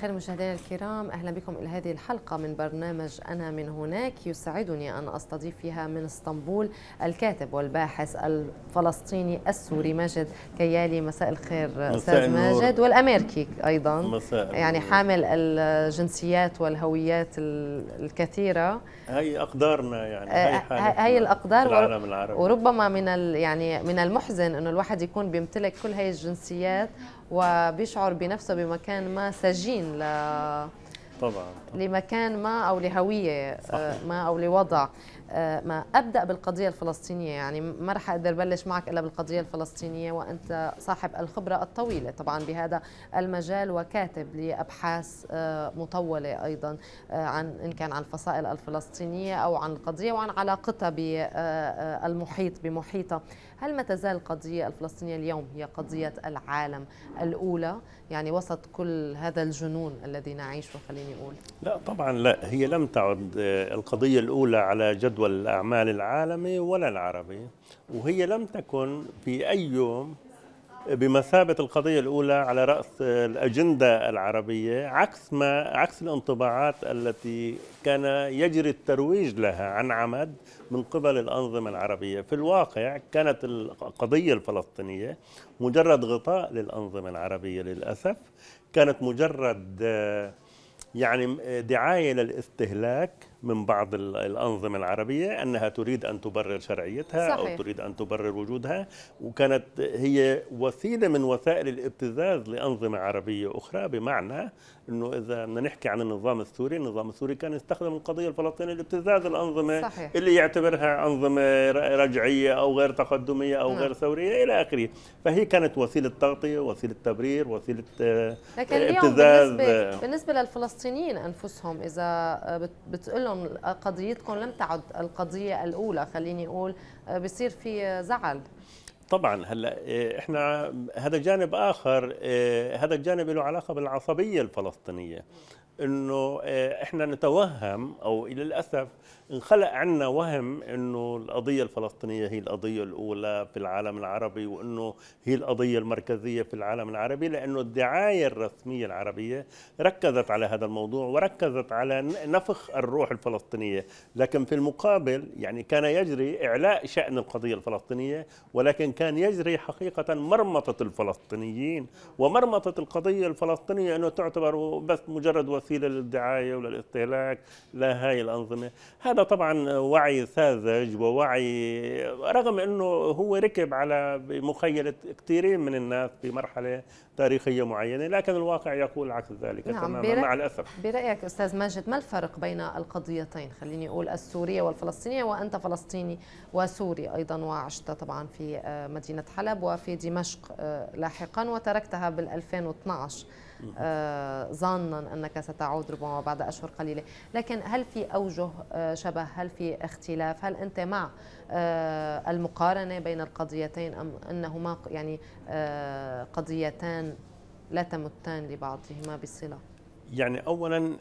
الخير مشاهدينا الكرام اهلا بكم الى هذه الحلقه من برنامج انا من هناك يسعدني ان استضيف فيها من اسطنبول الكاتب والباحث الفلسطيني السوري ماجد كيالي مساء الخير استاذ ماجد والامريكي ايضا مساء يعني حامل الجنسيات والهويات الكثيره هي اقدارنا يعني هي, هي آه، الاقدار العالم العربي. وربما من يعني من المحزن انه الواحد يكون بيمتلك كل هي الجنسيات وبيشعر بنفسه بمكان ما سجين ل طبعا, طبعا. لمكان ما او لهويه صحيح. ما او لوضع آه، ما ابدا بالقضيه الفلسطينيه يعني ما راح اقدر بلش معك الا بالقضيه الفلسطينيه وانت صاحب الخبره الطويله طبعا بهذا المجال وكاتب لابحاث آه، مطوله ايضا آه، عن ان كان عن الفصائل الفلسطينيه او عن القضيه وعن علاقتها بالمحيط بمحيطها هل ما تزال القضيه الفلسطينيه اليوم هي قضيه العالم الاولى يعني وسط كل هذا الجنون الذي نعيشه خليني اقول لا طبعا لا هي لم تعد القضيه الاولى على جدول جدول الأعمال العالمي ولا العربي وهي لم تكن في أي يوم بمثابة القضية الأولى على رأس الأجندة العربية عكس ما عكس الانطباعات التي كان يجري الترويج لها عن عمد من قبل الأنظمة العربية في الواقع كانت القضية الفلسطينية مجرد غطاء للأنظمة العربية للأسف كانت مجرد يعني دعاية للاستهلاك من بعض الأنظمة العربية أنها تريد أن تبرر شرعيتها صحيح. أو تريد أن تبرر وجودها وكانت هي وسيلة من وسائل الابتزاز لأنظمة عربية أخرى بمعنى أنه إذا بدنا نحكي عن النظام السوري النظام السوري كان يستخدم القضية الفلسطينية لابتزاز الأنظمة صحيح. اللي يعتبرها أنظمة رجعية أو غير تقدمية أو م. نعم. غير ثورية إلى آخره فهي كانت وسيلة تغطية وسيلة تبرير وسيلة آه، لكن ابتزاز بالنسبة, آه. بالنسبة للفلسطينيين أنفسهم إذا بتقول لهم قضيتكم لم تعد القضيه الاولى خليني اقول بصير في زعل طبعا هلا إيه، احنا هذا جانب اخر إيه، هذا الجانب له علاقه بالعصبيه الفلسطينيه انه آه، احنا نتوهم او الى الاسف انخلق عندنا وهم انه القضيه الفلسطينيه هي القضيه الاولى في العالم العربي وانه هي القضيه المركزيه في العالم العربي لانه الدعايه الرسميه العربيه ركزت على هذا الموضوع وركزت على نفخ الروح الفلسطينيه، لكن في المقابل يعني كان يجري اعلاء شان القضيه الفلسطينيه ولكن كان يجري حقيقه مرمطه الفلسطينيين ومرمطه القضيه الفلسطينيه انه تعتبر بس مجرد وسيله فيه للدعايه وللاستهلاك لهاي الانظمه هذا طبعا وعي ساذج ووعي رغم انه هو ركب على مخيله كثيرين من الناس بمرحله تاريخيه معينه لكن الواقع يقول عكس ذلك نعم تماما مع الاسف برايك استاذ ماجد ما الفرق بين القضيتين خليني اقول السوريه والفلسطينيه وانت فلسطيني وسوري ايضا وعشت طبعا في آه، مدينه حلب وفي دمشق آه، لاحقا وتركتها بال 2012 آه، ظانا انك ستعود ربما بعد اشهر قليله لكن هل في اوجه آه، شبه هل في اختلاف هل انت مع آه، المقارنه بين القضيتين ام انهما يعني قضيتان لا تمتان لبعضهما بصله يعني اولا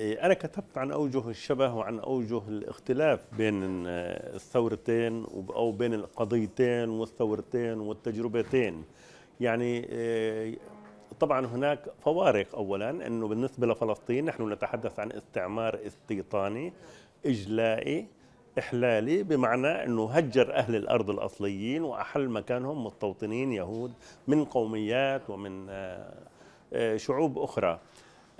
أنا كتبت عن أوجه الشبه وعن أوجه الاختلاف بين الثورتين أو بين القضيتين والثورتين والتجربتين يعني طبعا هناك فوارق اولا انه بالنسبه لفلسطين نحن نتحدث عن استعمار استيطاني اجلائي إحلالي بمعنى أنه هجر أهل الأرض الأصليين وأحل مكانهم مستوطنين يهود من قوميات ومن آه، آه، شعوب أخرى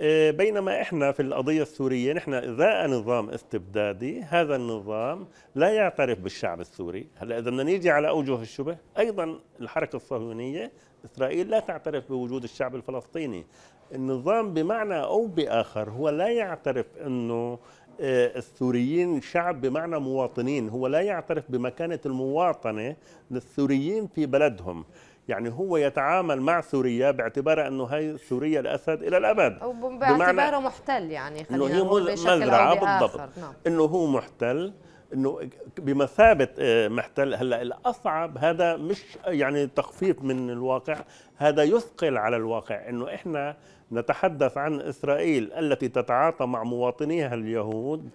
آه، بينما إحنا في القضية السورية نحن إذا نظام استبدادي هذا النظام لا يعترف بالشعب السوري هلا إذا بدنا نيجي على أوجه الشبه أيضا الحركة الصهيونية إسرائيل لا تعترف بوجود الشعب الفلسطيني النظام بمعنى أو بآخر هو لا يعترف أنه آه، السوريين شعب بمعنى مواطنين هو لا يعترف بمكانة المواطنة للسوريين في بلدهم يعني هو يتعامل مع سوريا باعتبارها انه هي سوريا الاسد الى الابد او باعتباره محتل يعني خلينا نقول بشكل باخر بالضبط نعم. انه هو محتل انه بمثابه آه، محتل هلا الاصعب هذا مش يعني تخفيف من الواقع هذا يثقل على الواقع انه احنا نتحدث عن اسرائيل التي تتعاطى مع مواطنيها اليهود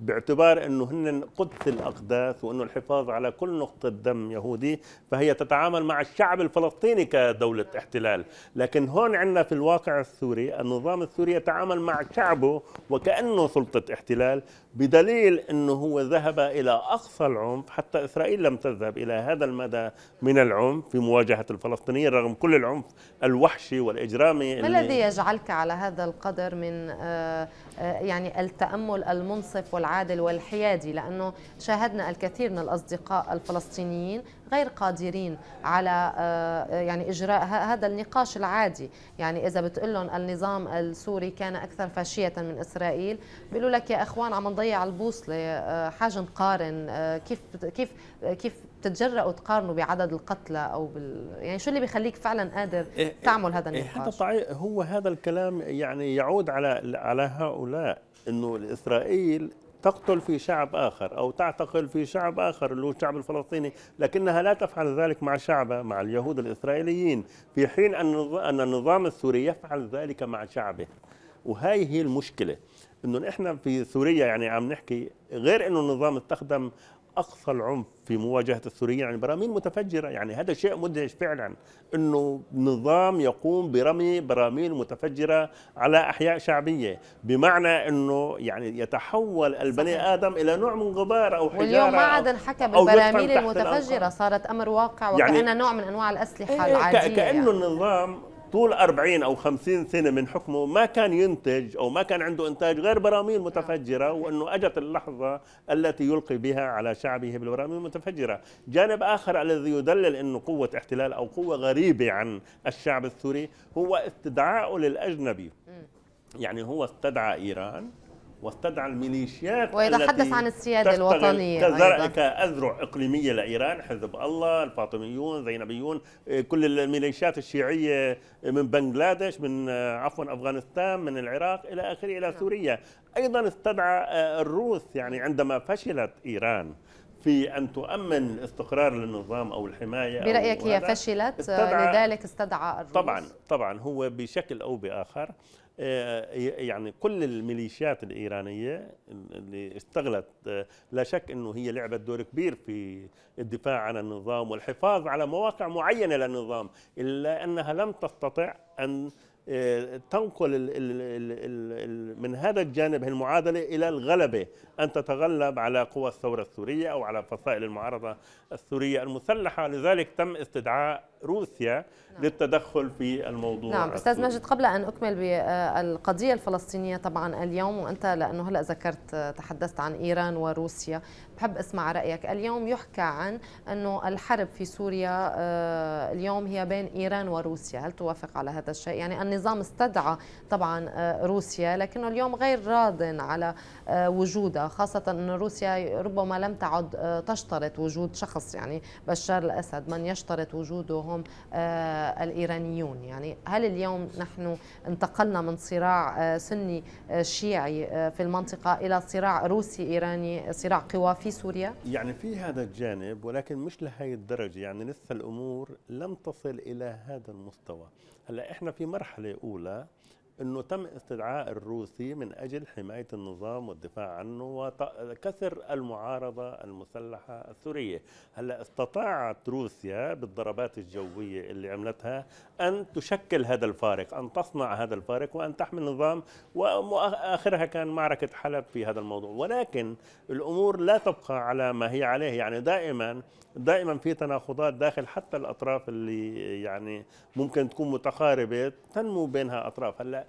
باعتبار انه هن قدس الاقداس وانه الحفاظ على كل نقطه دم يهودي فهي تتعامل مع الشعب الفلسطيني كدوله احتلال، لكن هون عندنا في الواقع السوري النظام السوري يتعامل مع شعبه وكانه سلطه احتلال بدليل انه هو ذهب الى اقصى العنف حتى اسرائيل لم تذهب الى هذا المدى من العنف في مواجهه الفلسطينيين رغم كل العنف الوحشي والاجرامي ما الذي يجعلك على هذا القدر من آه، آه، يعني التأمل المنصف والعادل والحيادي لأنه شاهدنا الكثير من الأصدقاء الفلسطينيين غير قادرين على آه، يعني إجراء هذا النقاش العادي يعني إذا بتقول لهم النظام السوري كان أكثر فاشية من إسرائيل بيقولوا لك يا أخوان عم نضيع البوصلة آه، حاجة نقارن كيف كيف كيف تتجرأوا تقارنوا بعدد القتلى او بال... يعني شو اللي بيخليك فعلا قادر إيه، إيه، تعمل هذا إيه، النقاش؟ حتى هو هذا الكلام يعني يعود على على هؤلاء انه اسرائيل تقتل في شعب آخر أو تعتقل في شعب آخر اللي هو الشعب الفلسطيني لكنها لا تفعل ذلك مع شعبها مع اليهود الإسرائيليين في حين أن النظام السوري يفعل ذلك مع شعبه وهي هي المشكلة انه احنا في سوريا يعني عم نحكي غير انه النظام استخدم اقصى العنف في مواجهه السوريين يعني براميل متفجره يعني هذا شيء مدهش فعلا انه نظام يقوم برمي براميل متفجره على احياء شعبيه بمعنى انه يعني يتحول البني صحيح. ادم الى نوع من غبار او حجاره واليوم ما عاد انحكى بالبراميل المتفجره صارت امر واقع وكانها يعني نوع من انواع الاسلحه إيه، العاديه كانه يعني. النظام طول 40 او 50 سنه من حكمه ما كان ينتج او ما كان عنده انتاج غير براميل متفجره وانه اجت اللحظه التي يلقي بها على شعبه بالبراميل المتفجره، جانب اخر الذي يدلل انه قوه احتلال او قوه غريبه عن الشعب السوري هو استدعائه للاجنبي يعني هو استدعى ايران واستدعى الميليشيات ويتحدث عن السيادة الوطنية كزرع كأذرع إقليمية لإيران حزب الله الفاطميون زينبيون كل الميليشيات الشيعية من بنغلاديش من آه، عفوا أفغانستان من العراق إلى آخره إلى نعم. سوريا أيضا استدعى آه، الروس يعني عندما فشلت إيران في ان تؤمن الاستقرار للنظام او الحمايه برايك أو هي فشلت استدعى لذلك استدعى الروس طبعا طبعا هو بشكل او باخر آه، يعني كل الميليشيات الايرانيه اللي استغلت آه، لا شك انه هي لعبت دور كبير في الدفاع عن النظام والحفاظ على مواقع معينه للنظام الا انها لم تستطع ان آه، تنقل ال ال ال من هذا الجانب المعادله الى الغلبه ان تتغلب على قوى الثوره السوريه او على فصائل المعارضه السورية المسلحة لذلك تم استدعاء روسيا نعم. للتدخل في الموضوع نعم أستاذ ماجد قبل أن أكمل بالقضية الفلسطينية طبعا اليوم وأنت لأنه هلأ ذكرت تحدثت عن إيران وروسيا بحب أسمع رأيك اليوم يحكى عن أنه الحرب في سوريا آه، اليوم هي بين إيران وروسيا هل توافق على هذا الشيء؟ يعني النظام استدعى طبعا آه، روسيا لكنه اليوم غير راض على آه، وجودها خاصة أن روسيا ربما لم تعد تشترط وجود شخص بالاخص يعني بشار الأسد من يشترط وجودهم آه، الإيرانيون يعني هل اليوم نحن انتقلنا من صراع آه، سني آه، شيعي في المنطقة إلى صراع روسي إيراني صراع قوى في سوريا؟ يعني في هذا الجانب ولكن مش لهي الدرجة يعني لسه الأمور لم تصل إلى هذا المستوى هلا احنا في مرحلة أولى انه تم استدعاء الروسي من اجل حمايه النظام والدفاع عنه وكسر المعارضه المسلحه السوريه، هلا استطاعت روسيا بالضربات الجويه اللي عملتها ان تشكل هذا الفارق، ان تصنع هذا الفارق وان تحمي النظام واخرها كان معركه حلب في هذا الموضوع، ولكن الامور لا تبقى على ما هي عليه، يعني دائما دائما في تناقضات داخل حتى الاطراف اللي يعني ممكن تكون متقاربه تنمو بينها اطراف، هلا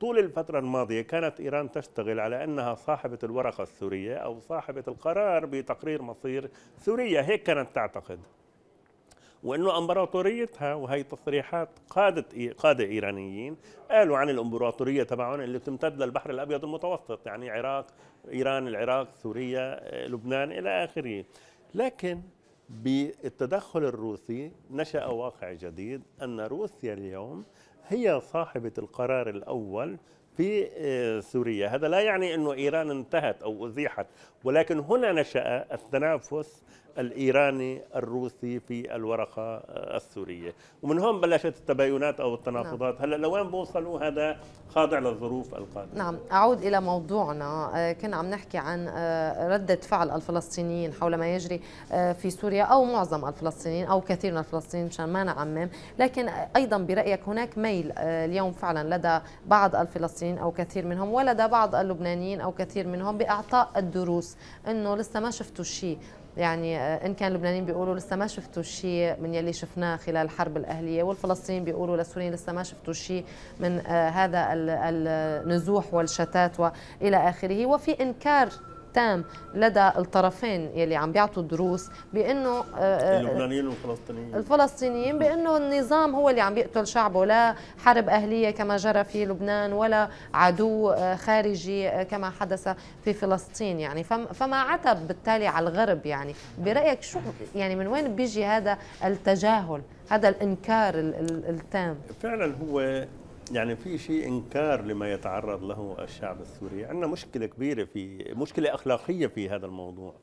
طول الفترة الماضية كانت إيران تشتغل على أنها صاحبة الورقة السورية أو صاحبة القرار بتقرير مصير سوريا هيك كانت تعتقد وانه امبراطوريتها وهي تصريحات قاده قاده ايرانيين قالوا عن الامبراطوريه تبعهم اللي بتمتد للبحر الابيض المتوسط يعني عراق ايران العراق سوريا لبنان الى اخره لكن بالتدخل الروسي نشا واقع جديد ان روسيا اليوم هي صاحبة القرار الأول في آه، سوريا هذا لا يعني أن إيران انتهت أو أزيحت ولكن هنا نشأ التنافس الايراني الروسي في الورقه آه، السوريه، ومن هون بلشت التباينات او التناقضات، نعم. هلا لوين بوصلوا هذا خاضع للظروف القادمه. نعم، اعود الى موضوعنا، آه، كنا عم نحكي عن آه، رده فعل الفلسطينيين حول ما يجري في سوريا او معظم الفلسطينيين او كثير من الفلسطينيين مشان ما نعمم، لكن ايضا برايك هناك ميل اليوم فعلا لدى بعض الفلسطينيين او كثير منهم ولدى بعض اللبنانيين او كثير منهم باعطاء الدروس انه لسه ما شفتوا شيء يعني آه، ان كان اللبنانيين بيقولوا لسه ما شفتوا شيء من يلي شفناه خلال الحرب الاهليه والفلسطينيين بيقولوا للسوريين لسه ما شفتوا شيء من آه، هذا النزوح والشتات والى اخره وفي انكار التام لدى الطرفين يلي عم بيعطوا دروس بانه آه، آه، اللبنانيين والفلسطينيين الفلسطينيين بانه النظام هو اللي عم بيقتل شعبه لا حرب اهليه كما جرى في لبنان ولا عدو آه، خارجي كما حدث في فلسطين يعني فما عتب بالتالي على الغرب يعني برايك شو يعني من وين بيجي هذا التجاهل هذا الانكار التام فعلا هو يعني في شيء انكار لما يتعرض له الشعب السوري، عندنا مشكله كبيره في مشكله اخلاقيه في هذا الموضوع.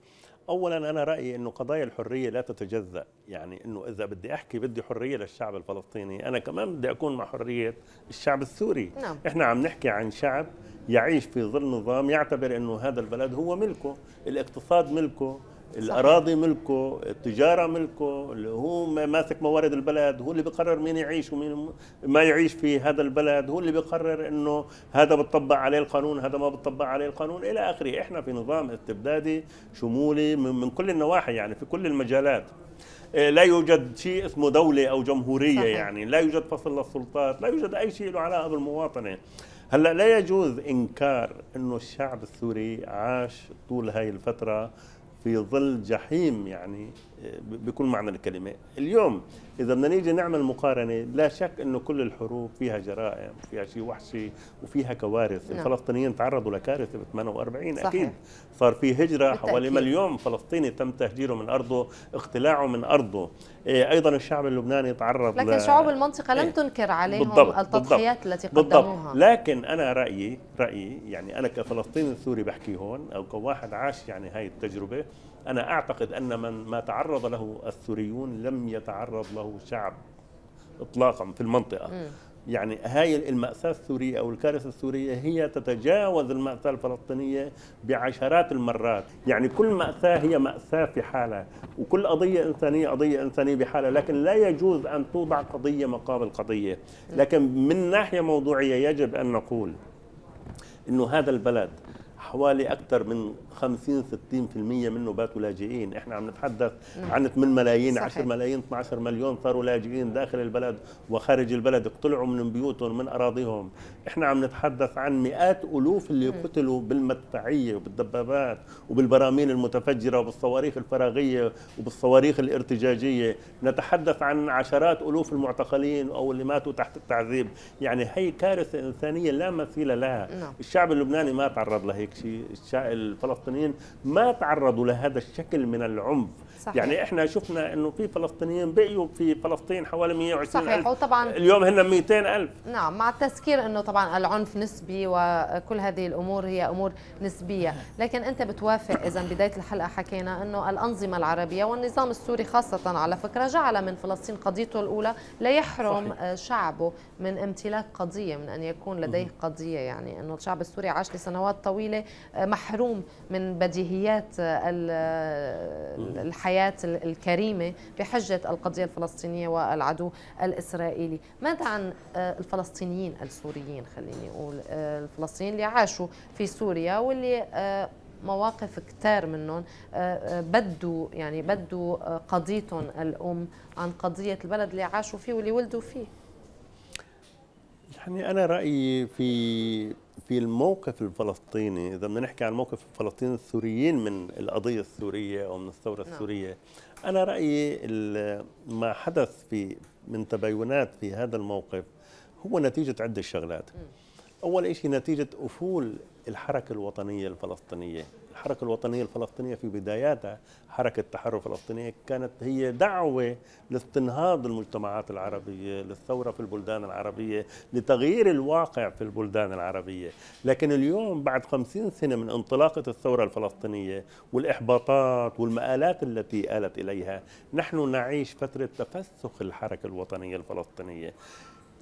اولا انا رايي انه قضايا الحريه لا تتجزا، يعني انه اذا بدي احكي بدي حريه للشعب الفلسطيني، انا كمان بدي اكون مع حريه الشعب السوري. نعم. احنا عم نحكي عن شعب يعيش في ظل نظام يعتبر انه هذا البلد هو ملكه، الاقتصاد ملكه، الاراضي ملكه التجاره ملكه هو ماسك موارد البلد هو اللي بيقرر مين يعيش ومين ما يعيش في هذا البلد هو اللي بيقرر انه هذا بتطبق عليه القانون هذا ما بتطبق عليه القانون الى اخره احنا في نظام استبدادي شمولي من كل النواحي يعني في كل المجالات إيه، لا يوجد شيء اسمه دولة أو جمهورية صحيح. يعني لا يوجد فصل للسلطات لا يوجد أي شيء له علاقة بالمواطنة هلا لا يجوز انكار انه الشعب السوري عاش طول هاي الفتره في ظل جحيم يعني بكل معنى الكلمة اليوم إذا بدنا نيجي نعمل مقارنة لا شك أنه كل الحروب فيها جرائم فيها شيء وحشي وفيها كوارث نعم. الفلسطينيين تعرضوا لكارثة ب 48 صحيح. أكيد صار في هجرة بالتأكيد. حوالي مليون فلسطيني تم تهجيره من أرضه اقتلاعه من أرضه إيه، أيضا الشعب اللبناني تعرض لكن ل... شعوب المنطقة لم إيه. تنكر عليهم بالضبط. التضحيات بالضبط. التي قدموها بالضبط. لكن أنا رأيي رأيي يعني أنا كفلسطيني سوري بحكي هون أو كواحد عاش يعني هاي التجربة أنا أعتقد أن من ما تعرض له السوريون لم يتعرض له شعب إطلاقا في المنطقة م. يعني هاي المأساة السورية أو الكارثة السورية هي تتجاوز المأساة الفلسطينية بعشرات المرات يعني كل مأساة هي مأساة في حالة وكل قضية إنسانية قضية إنسانية بحالة لكن لا يجوز أن توضع قضية مقابل قضية لكن من ناحية موضوعية يجب أن نقول أنه هذا البلد حوالي اكثر من 50 60% منه باتوا لاجئين احنا عم نتحدث نعم. عن 8 ملايين صحيح. 10 ملايين 12 مليون صاروا لاجئين داخل البلد وخارج البلد اقتلعوا من بيوتهم من اراضيهم احنا عم نتحدث عن مئات الوف اللي قتلوا بالمدفعيه وبالدبابات وبالبراميل المتفجره وبالصواريخ الفراغيه وبالصواريخ الارتجاجيه نتحدث عن عشرات الوف المعتقلين او اللي ماتوا تحت التعذيب يعني هي كارثه انسانيه لا مثيل لها نعم. الشعب اللبناني ما تعرض لهيك الفلسطينيين ما تعرضوا لهذا الشكل من العنف صحيح. يعني احنا شفنا انه في فلسطينيين بقيوا في فلسطين حوالي 120 صحيح. ألف وطبعا اليوم هن 200 ألف نعم مع التذكير انه طبعا العنف نسبي وكل هذه الامور هي امور نسبيه لكن انت بتوافق اذا بدايه الحلقه حكينا انه الانظمه العربيه والنظام السوري خاصه على فكره جعل من فلسطين قضيته الاولى ليحرم صحيح. آه، شعبه من امتلاك قضيه من ان يكون لديه قضيه يعني انه الشعب السوري عاش لسنوات طويله آه، محروم من بديهيات آه، الحياه الحياة الكريمة بحجة القضية الفلسطينية والعدو الإسرائيلي ماذا عن آه، الفلسطينيين السوريين خليني أقول آه، الفلسطينيين اللي عاشوا في سوريا واللي آه، مواقف كتار منهم بدوا يعني بدوا قضيتهم الأم عن قضية البلد اللي عاشوا فيه واللي ولدوا فيه يعني أنا رأيي في في الموقف الفلسطيني اذا بدنا نحكي عن الموقف الفلسطيني السوريين من القضيه السوريه او من الثوره نعم. السوريه انا رايي ما حدث في من تباينات في هذا الموقف هو نتيجه عده شغلات اول شيء نتيجه افول الحركه الوطنيه الفلسطينيه الحركة الوطنية الفلسطينية في بداياتها حركة التحرر الفلسطينية كانت هي دعوة لاستنهاض المجتمعات العربية للثورة في البلدان العربية لتغيير الواقع في البلدان العربية لكن اليوم بعد خمسين سنة من انطلاقة الثورة الفلسطينية والإحباطات والمآلات التي آلت إليها نحن نعيش فترة تفسخ الحركة الوطنية الفلسطينية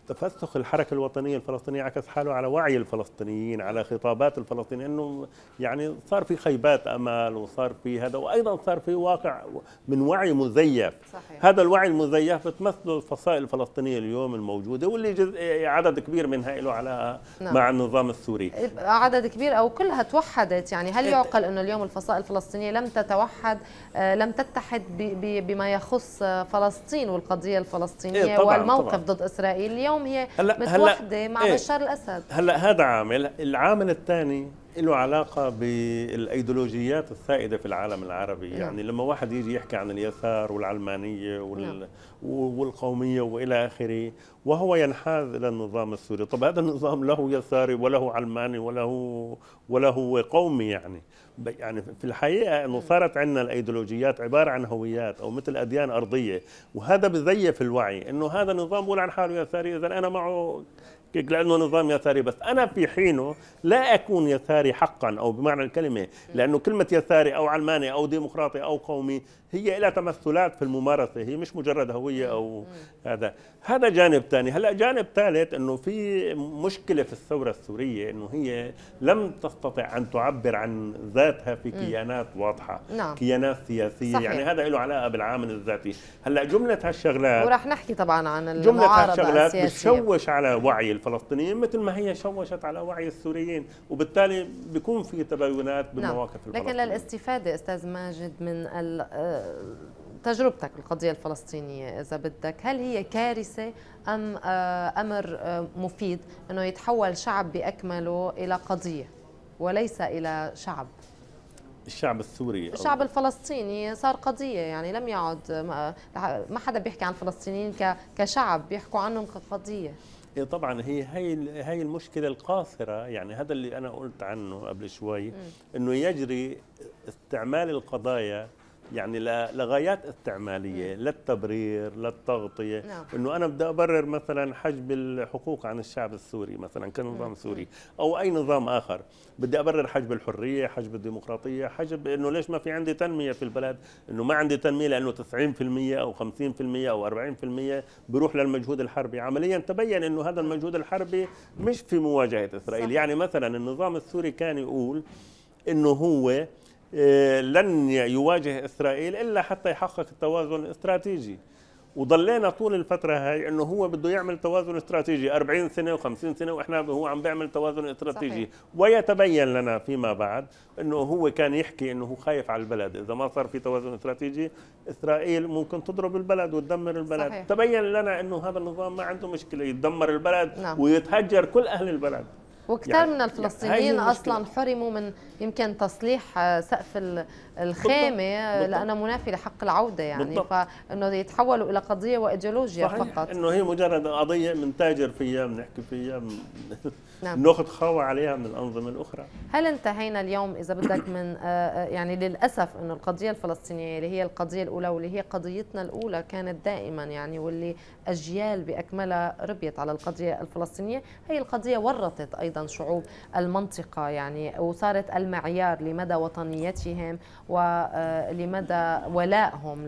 تفسخ الحركة الوطنية الفلسطينية عكس حاله على وعي الفلسطينيين على خطابات الفلسطينيين أنه يعني صار في خيبات أمل وصار في هذا وأيضا صار في واقع من وعي مزيف صحيح. هذا الوعي المزيف بتمثله الفصائل الفلسطينية اليوم الموجودة واللي جز... عدد كبير منها له علاقة نعم. مع النظام السوري عدد كبير أو كلها توحدت يعني هل يعقل أنه اليوم الفصائل الفلسطينية لم تتوحد آه، لم تتحد بما يخص فلسطين والقضية إيه، الفلسطينية إيه طبعاً والموقف طبعاً. ضد إسرائيل اليوم اليوم هي هلا متوحده هلا مع ايه بشار الاسد هلا هذا عامل العامل الثاني له علاقه بالايديولوجيات السائده في العالم العربي نعم. يعني لما واحد يجي يحكي عن اليسار والعلمانيه وال... نعم. والقوميه والى اخره وهو ينحاز الى النظام السوري طب هذا النظام له يساري وله علماني وله وله قومي يعني يعني في الحقيقه انه صارت عندنا الايديولوجيات عباره عن هويات او مثل اديان ارضيه وهذا بزيف الوعي انه هذا النظام بقول عن حاله يساري اذا انا معه لانه نظام يساري بس انا في حينه لا اكون يساري حقا او بمعنى الكلمه لانه كلمه يساري او علماني او ديمقراطي او قومي هي لها تمثلات في الممارسه هي مش مجرد هويه او هذا هذا جانب ثاني هلا جانب ثالث انه في مشكله في الثوره السوريه انه هي لم تستطع ان تعبر عن ذاتها في كيانات واضحه نعم. كيانات سياسيه يعني صحيح. يعني هذا له علاقه بالعامل الذاتي هلا جمله هالشغلات وراح نحكي طبعا عن جمله هالشغلات بتشوش على وعي الفلسطينيين مثل ما هي شوشت على وعي السوريين وبالتالي بيكون في تباينات نعم. بالمواقف نعم. الفلسطينيه لكن للاستفاده استاذ ماجد من آه، تجربتك بالقضية الفلسطينية إذا بدك هل هي كارثة أم آه، أمر آه، مفيد أنه يتحول شعب بأكمله إلى قضية وليس إلى شعب الشعب السوري الشعب الفلسطيني صار قضيه يعني لم يعد ما حدا بيحكي عن الفلسطينيين كشعب بيحكوا عنهم كقضيه إيه، طبعا هي هي هي المشكله القاصره يعني هذا اللي انا قلت عنه قبل شوي انه يجري استعمال القضايا يعني لغايات استعماليه للتبرير للتغطيه نعم. انه انا بدي ابرر مثلا حجب الحقوق عن الشعب السوري مثلا كنظام سوري او اي نظام اخر بدي ابرر حجب الحريه حجب الديمقراطيه حجب انه ليش ما في عندي تنميه في البلد انه ما عندي تنميه لانه 90% او 50% او 40% بيروح للمجهود الحربي عمليا تبين انه هذا المجهود الحربي مش في مواجهه اسرائيل صح. يعني مثلا النظام السوري كان يقول انه هو إيه، لن يواجه اسرائيل الا حتى يحقق التوازن الاستراتيجي وضلينا طول الفترة هاي انه هو بده يعمل توازن استراتيجي 40 سنة و50 سنة واحنا هو عم بيعمل توازن استراتيجي صحيح. ويتبين لنا فيما بعد انه هو كان يحكي انه هو خايف على البلد اذا ما صار في توازن استراتيجي اسرائيل ممكن تضرب البلد وتدمر البلد صحيح. تبين لنا انه هذا النظام ما عنده مشكلة يدمر البلد نعم. ويتهجر كل اهل البلد وكثير يعني من يعني الفلسطينيين اصلا حرموا من يمكن تصليح آه، سقف الخامه لانها منافيه لحق العوده يعني بالضبط. فانه يتحولوا الى قضيه وايديولوجيا فقط انه هي مجرد قضيه بنتاجر فيها بنحكي فيها من نعم. ناخذ خوا عليها من الانظمه الاخرى هل انتهينا اليوم اذا بدك من آه، آه، يعني للاسف انه القضيه الفلسطينيه اللي هي القضيه الاولى واللي هي قضيتنا الاولى كانت دائما يعني واللي اجيال باكملها ربيت على القضيه الفلسطينيه هي القضيه ورطت ايضا شعوب المنطقه يعني وصارت المعيار لمدى وطنيتهم ولمدى ولائهم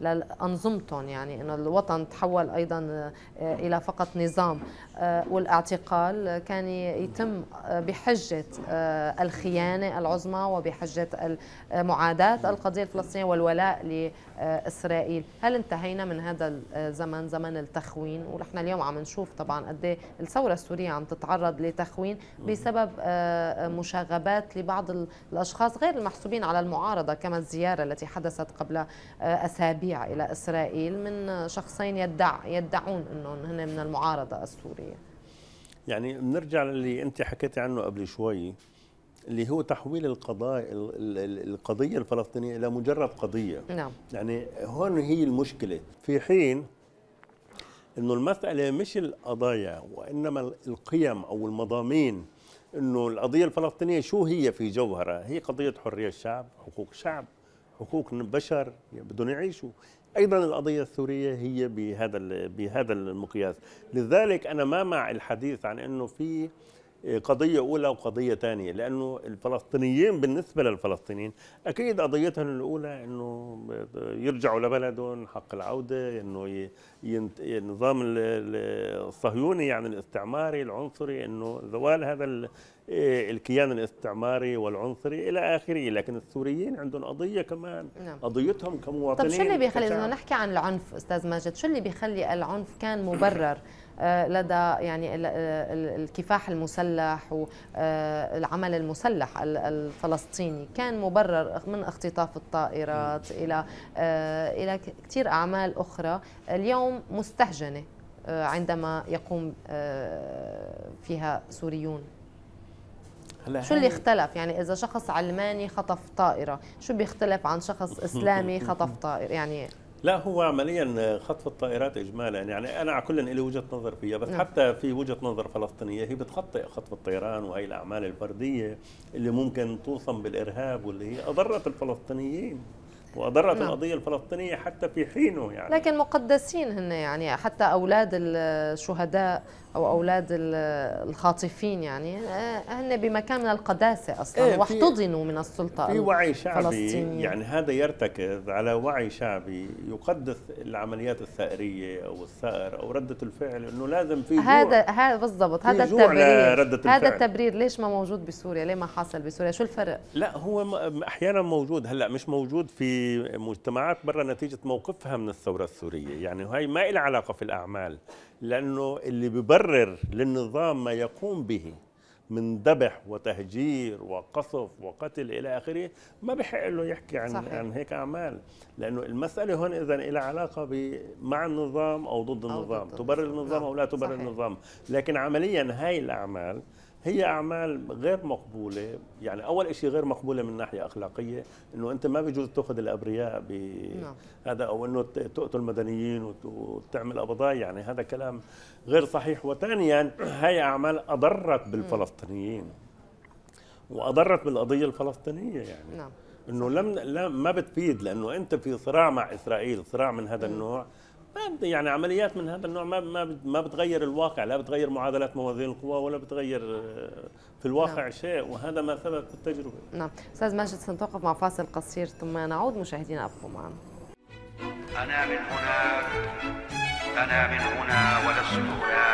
لانظمتهم آه، يعني انه الوطن تحول ايضا آه، الى فقط نظام آه، والاعتقال كان يتم آه، بحجة آه، الخيانة العظمى وبحجة معاداة القضية الفلسطينية والولاء لإسرائيل هل انتهينا من هذا الزمن زمن التخوين ونحن اليوم عم نشوف طبعا قد إيه الثورة السورية عم تتعرض لتخوين بسبب مشاغبات لبعض الأشخاص غير المحسوبين على المعارضة كما الزيارة التي حدثت قبل أسابيع إلى إسرائيل من شخصين يدع يدعون أنهم هن من المعارضة السورية يعني بنرجع للي انت حكيت عنه قبل شوي اللي هو تحويل القضايا القضيه الفلسطينيه الى مجرد قضيه نعم يعني هون هي المشكله في حين انه المساله مش القضايا وانما القيم او المضامين انه القضيه الفلسطينيه شو هي في جوهرها هي قضيه حريه الشعب حقوق الشعب حقوق البشر بدهم يعيشوا ايضا القضيه السوريه هي بهذا بهذا المقياس لذلك انا ما مع الحديث عن انه في قضية أولى وقضية ثانية لأنه الفلسطينيين بالنسبة للفلسطينيين أكيد قضيتهم الأولى أنه يرجعوا لبلدهم حق العودة أنه النظام الصهيوني يعني الاستعماري العنصري أنه زوال هذا إيه، الكيان الاستعماري والعنصري الى اخره، لكن السوريين عندهم قضيه كمان نعم. قضيتهم كمواطنين طيب شو اللي بيخلي اذا نحكي عن العنف استاذ ماجد، شو اللي بيخلي العنف كان مبرر آه، لدى يعني الكفاح المسلح والعمل آه، المسلح الفلسطيني كان مبرر من اختطاف الطائرات الى آه، الى كثير اعمال اخرى اليوم مستهجنه عندما يقوم فيها سوريون شو اللي اختلف يعني اذا شخص علماني خطف طائره شو بيختلف عن شخص اسلامي خطف طائره يعني لا هو عمليا خطف الطائرات اجمالا يعني انا على كل لي وجهه نظر فيها بس نعم. حتى في وجهه نظر فلسطينيه هي بتخطئ خطف الطيران وهي الاعمال الفرديه اللي ممكن توصم بالارهاب واللي هي اضرت الفلسطينيين واضرت نعم. القضيه الفلسطينيه حتى في حينه يعني لكن مقدسين هن يعني حتى اولاد الشهداء او اولاد الخاطفين يعني هن بمكان من القداسه اصلا إيه واحتضنوا من السلطه في وعي شعبي يعني هذا يرتكز على وعي شعبي يقدس العمليات الثائريه او الثأر او رده الفعل انه لازم في هذا هذا بالضبط هذا التبرير هذا التبرير ليش ما موجود بسوريا ليه ما حاصل بسوريا شو الفرق لا هو احيانا موجود هلا مش موجود في في مجتمعات برا نتيجه موقفها من الثوره السوريه يعني وهي ما لها علاقه في الاعمال لانه اللي ببرر للنظام ما يقوم به من ذبح وتهجير وقصف وقتل الى اخره ما بحق له يحكي عن صحيح. عن هيك اعمال لانه المساله هون اذا لها علاقه مع النظام او ضد النظام أو ضد تبرر النظام او لا تبرر صحيح. النظام لكن عمليا هاي الاعمال هي اعمال غير مقبوله يعني اول شيء غير مقبوله من ناحيه اخلاقيه انه انت ما بيجوز تاخذ الابرياء بهذا نعم. او انه تقتل مدنيين وتعمل قبضاء يعني هذا كلام غير صحيح وثانيا هي اعمال اضرت بالفلسطينيين واضرت بالقضيه الفلسطينيه يعني نعم انه لم لا ما بتفيد لانه انت في صراع مع اسرائيل صراع من هذا النوع يعني عمليات من هذا النوع ما ما ما بتغير الواقع لا بتغير معادلات موازين القوى ولا بتغير آه، في الواقع نعم. شيء وهذا ما ثبت بالتجربه نعم استاذ ماجد سنتوقف مع فاصل قصير ثم نعود مشاهدينا ابقوا معنا انا من هنا انا من هنا ولست هناك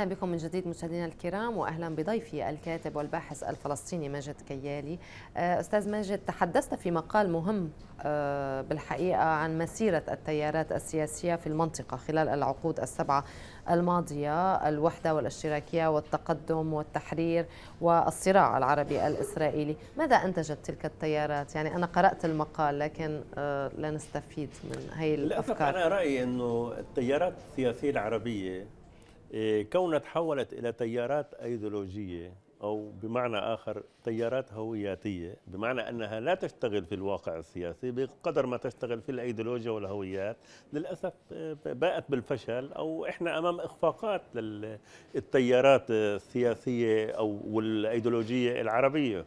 اهلا بكم من جديد مشاهدينا الكرام واهلا بضيفي الكاتب والباحث الفلسطيني ماجد كيالي آه، استاذ ماجد تحدثت في مقال مهم آه، بالحقيقه عن مسيره التيارات السياسيه في المنطقه خلال العقود السبعه الماضيه الوحده والاشتراكيه والتقدم والتحرير والصراع العربي الاسرائيلي ماذا انتجت تلك التيارات يعني انا قرات المقال لكن آه، لا نستفيد من هي الافكار انا رايي انه التيارات السياسيه العربيه إيه، كونها تحولت إلى تيارات أيديولوجية أو بمعنى آخر تيارات هوياتية بمعنى أنها لا تشتغل في الواقع السياسي بقدر ما تشتغل في الأيديولوجيا والهويات للأسف إيه، باءت بالفشل أو إحنا أمام إخفاقات للتيارات السياسية أو والأيديولوجية العربية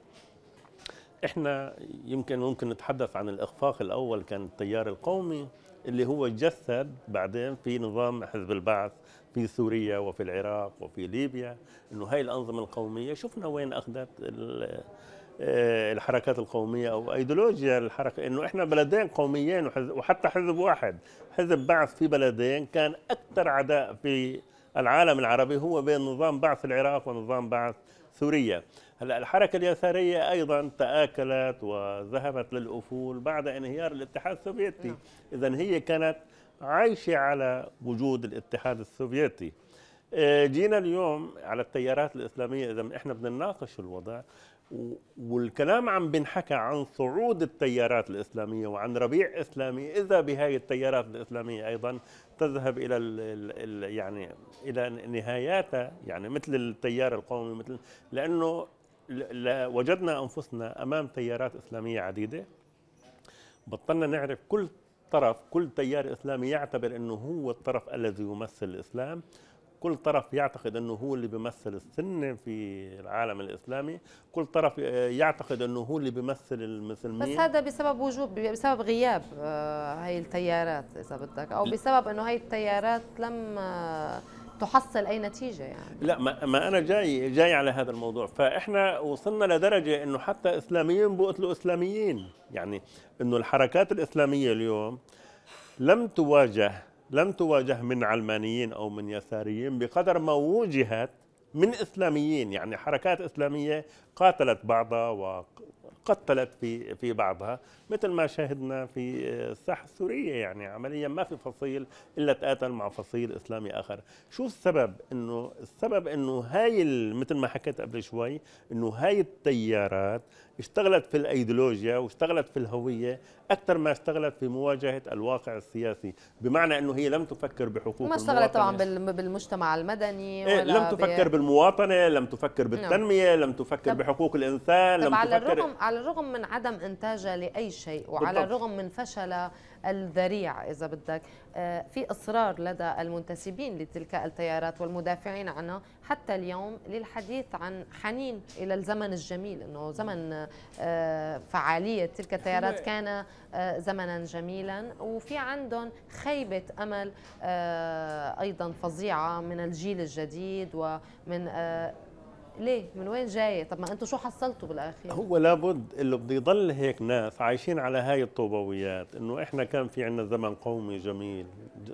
إحنا يمكن ممكن نتحدث عن الإخفاق الأول كان التيار القومي اللي هو جسد بعدين في نظام حزب البعث في سوريا وفي العراق وفي ليبيا انه هاي الانظمه القوميه شفنا وين اخذت آه، الحركات القوميه او ايديولوجيا الحركه انه احنا بلدين قوميين وحتى حزب واحد حزب بعث في بلدين كان اكثر عداء في العالم العربي هو بين نظام بعث العراق ونظام بعث سوريا هلا الحركه اليساريه ايضا تاكلت وذهبت للافول بعد انهيار الاتحاد السوفيتي نعم. اذا هي كانت عايشة على وجود الاتحاد السوفيتي آه، جينا اليوم على التيارات الإسلامية إذا إحنا بدنا نناقش الوضع والكلام عم بنحكى عن صعود التيارات الإسلامية وعن ربيع إسلامي إذا بهاي التيارات الإسلامية أيضا تذهب إلى ال ال يعني إلى نهاياتها يعني مثل التيار القومي مثل لأنه وجدنا أنفسنا أمام تيارات إسلامية عديدة بطلنا نعرف كل طرف كل تيار إسلامي يعتبر أنه هو الطرف الذي يمثل الإسلام كل طرف يعتقد انه هو اللي بيمثل السنه في العالم الاسلامي، كل طرف آه، يعتقد انه هو اللي بيمثل المسلمين بس هذا بسبب وجوب بسبب غياب آه، هاي التيارات اذا بدك او بسبب انه هاي التيارات لم آه، تحصل اي نتيجه يعني لا ما, ما انا جاي جاي على هذا الموضوع فاحنا وصلنا لدرجه انه حتى اسلاميين بقتلوا اسلاميين يعني انه الحركات الاسلاميه اليوم لم تواجه لم تواجه من علمانيين او من يساريين بقدر ما واجهت من اسلاميين يعني حركات اسلاميه قاتلت بعضها و قتلت في في بعضها مثل ما شاهدنا في الساحه آه، السوريه يعني عمليا ما في فصيل الا تقاتل مع فصيل اسلامي اخر شو السبب انه السبب انه هاي مثل ما حكيت قبل شوي انه هاي التيارات اشتغلت في الايديولوجيا واشتغلت في الهويه اكثر ما اشتغلت في مواجهه الواقع السياسي بمعنى انه هي لم تفكر بحقوق ما اشتغلت طبعا بالمجتمع المدني إيه، ولا لم تفكر بي... بالمواطنه لم تفكر نعم. بالتنميه لم تفكر طب بحقوق الانسان طب لم على تفكر الرغم على الرغم من عدم انتاجها لاي شيء وعلى بالضبط. الرغم من فشلها الذريع إذا بدك آه، في إصرار لدى المنتسبين لتلك التيارات والمدافعين عنها حتى اليوم للحديث عن حنين إلى الزمن الجميل أنه زمن آه، فعالية تلك التيارات كان آه، زمنا جميلا وفي عندهم خيبة أمل أيضا فظيعة من الجيل الجديد ومن ليه من وين جايه طب ما انتم شو حصلتوا بالاخير هو لابد اللي بده يضل هيك ناس عايشين على هاي الطوبويات انه احنا كان في عندنا زمن قومي جميل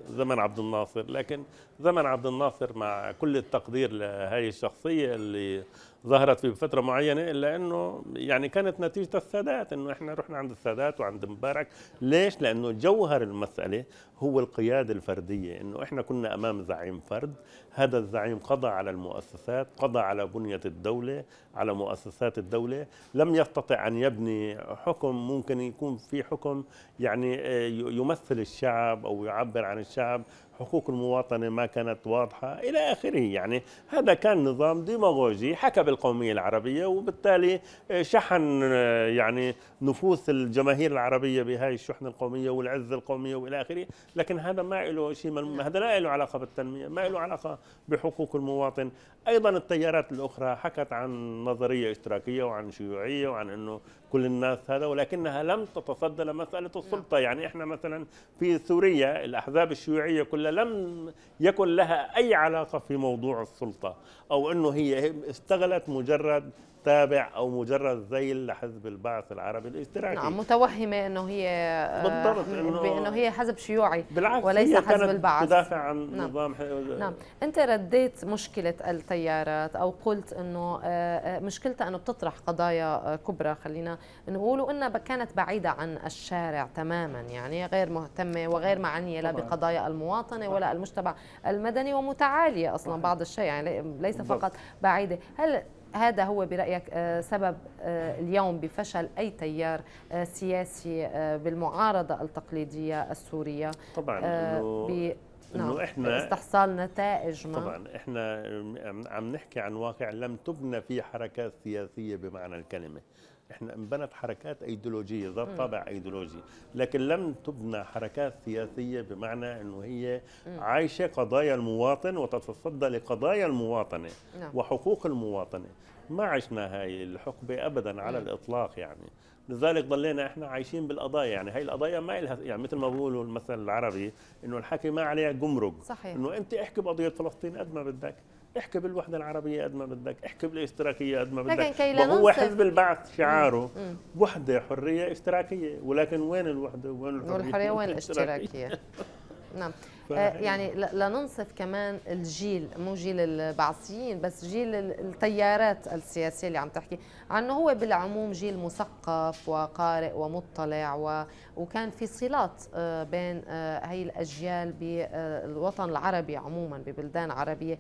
زمن عبد الناصر لكن زمن عبد الناصر مع كل التقدير لهي الشخصيه اللي ظهرت في فتره معينه الا انه يعني كانت نتيجه السادات انه احنا رحنا عند السادات وعند مبارك ليش لانه جوهر المساله هو القياده الفرديه انه احنا كنا امام زعيم فرد هذا الزعيم قضى على المؤسسات قضى على بنية الدولة على مؤسسات الدولة لم يستطع أن يبني حكم ممكن يكون في حكم يعني آه، يمثل الشعب أو يعبر عن الشعب حقوق المواطنة ما كانت واضحة إلى آخره يعني هذا كان نظام ديماغوجي حكى بالقومية العربية وبالتالي آه، شحن آه، يعني نفوس الجماهير العربية بهاي الشحنة القومية والعزة القومية وإلى آخره لكن هذا ما له شيء هذا لا له علاقة بالتنمية ما له علاقة بحقوق المواطن ايضا التيارات الاخرى حكت عن نظريه اشتراكيه وعن شيوعيه وعن انه كل الناس هذا ولكنها لم تتصدى لمساله السلطه نعم. يعني احنا مثلا في سوريا الاحزاب الشيوعيه كلها لم يكن لها اي علاقه في موضوع السلطه او انه هي استغلت مجرد تابع او مجرد ذيل لحزب البعث العربي الاشتراكي نعم متوهمه انه هي بالضبط آه، انه بانه هي حزب شيوعي بالعكس وليس هي حزب البعث تدافع عن نعم. نظام نعم انت رديت مشكله التيارات او قلت انه آه، آه، مشكلتها انه بتطرح قضايا كبرى خلينا نقول وانها كانت بعيده عن الشارع تماما يعني غير مهتمه وغير نعم، معنيه لا بقضايا المواطنه نعم. ولا المجتمع المدني ومتعاليه اصلا بعض الشيء يعني ليس فقط بعيده هل هذا هو برأيك آه، سبب آه، اليوم بفشل أي تيار آه، سياسي بالمعارضة التقليدية السورية طبعا نعم. انه احنا استحصال نتائج ما طبعا احنا عم نحكي عن واقع لم تبنى فيه حركات سياسيه بمعنى الكلمه احنا انبنت حركات ايديولوجيه ذات طابع ايديولوجي لكن لم تبنى حركات سياسيه بمعنى انه هي عايشه قضايا المواطن وتتصدى لقضايا المواطنه نعم. وحقوق المواطنه ما عشنا هاي الحقبه ابدا على الاطلاق يعني لذلك ضلينا احنا عايشين بالقضايا يعني هاي القضايا ما لها يعني مثل ما بيقولوا المثل العربي انه الحكي ما عليه جمرك صحيح انه انت احكي بقضيه فلسطين قد ما بدك احكي بالوحده العربيه قد ما بدك احكي بالاشتراكيه قد ما بدك لكن وهو حزب البعث شعاره مم. مم. وحده حريه اشتراكيه ولكن وين الوحده وين الحريه والحريه وين الاشتراكيه نعم آه، يعني لننصف كمان الجيل مو جيل البعثيين بس جيل التيارات السياسيه اللي عم تحكي عنه هو بالعموم جيل مثقف وقارئ ومطلع و... وكان في صلات آه، بين هي آه، الاجيال بالوطن العربي عموما ببلدان عربيه